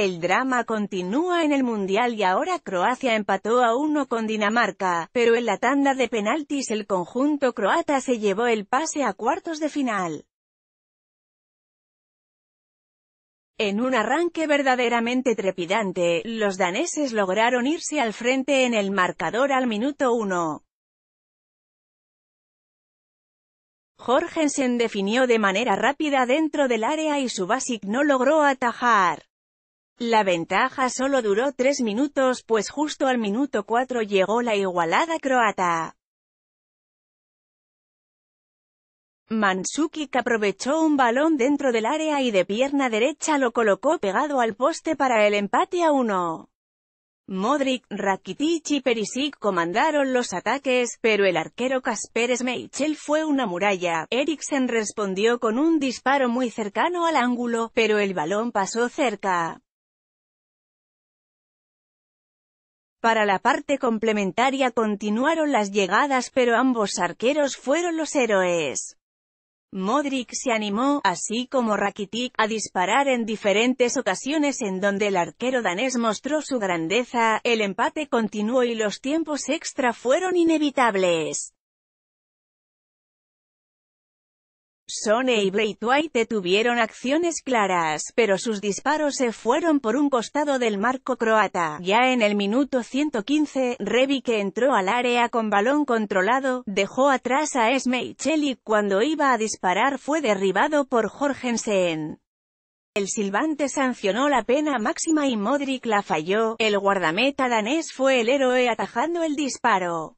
El drama continúa en el Mundial y ahora Croacia empató a uno con Dinamarca, pero en la tanda de penaltis el conjunto croata se llevó el pase a cuartos de final. En un arranque verdaderamente trepidante, los daneses lograron irse al frente en el marcador al minuto uno. Jorgensen definió de manera rápida dentro del área y su Subasic no logró atajar. La ventaja solo duró tres minutos pues justo al minuto 4 llegó la igualada croata. Mansukic aprovechó un balón dentro del área y de pierna derecha lo colocó pegado al poste para el empate a uno. Modric, Rakitic y Perisic comandaron los ataques, pero el arquero Kasper Schmeichel fue una muralla. Eriksen respondió con un disparo muy cercano al ángulo, pero el balón pasó cerca. Para la parte complementaria continuaron las llegadas pero ambos arqueros fueron los héroes. Modric se animó, así como Rakitic, a disparar en diferentes ocasiones en donde el arquero danés mostró su grandeza, el empate continuó y los tiempos extra fueron inevitables. Sone y Braithwaite tuvieron acciones claras, pero sus disparos se fueron por un costado del marco croata. Ya en el minuto 115, Revi que entró al área con balón controlado, dejó atrás a Esme y cuando iba a disparar fue derribado por Jorgensen. El silbante sancionó la pena máxima y Modric la falló, el guardameta danés fue el héroe atajando el disparo.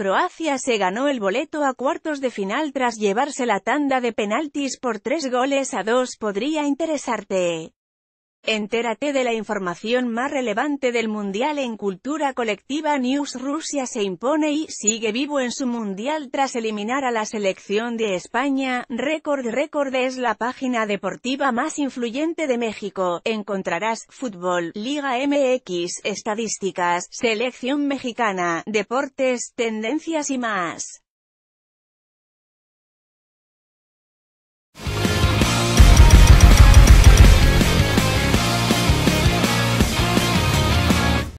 Croacia se ganó el boleto a cuartos de final tras llevarse la tanda de penaltis por tres goles a dos. Podría interesarte. Entérate de la información más relevante del Mundial en Cultura Colectiva News Rusia se impone y sigue vivo en su Mundial tras eliminar a la selección de España. Record Récord es la página deportiva más influyente de México. Encontrarás fútbol, Liga MX, estadísticas, selección mexicana, deportes, tendencias y más.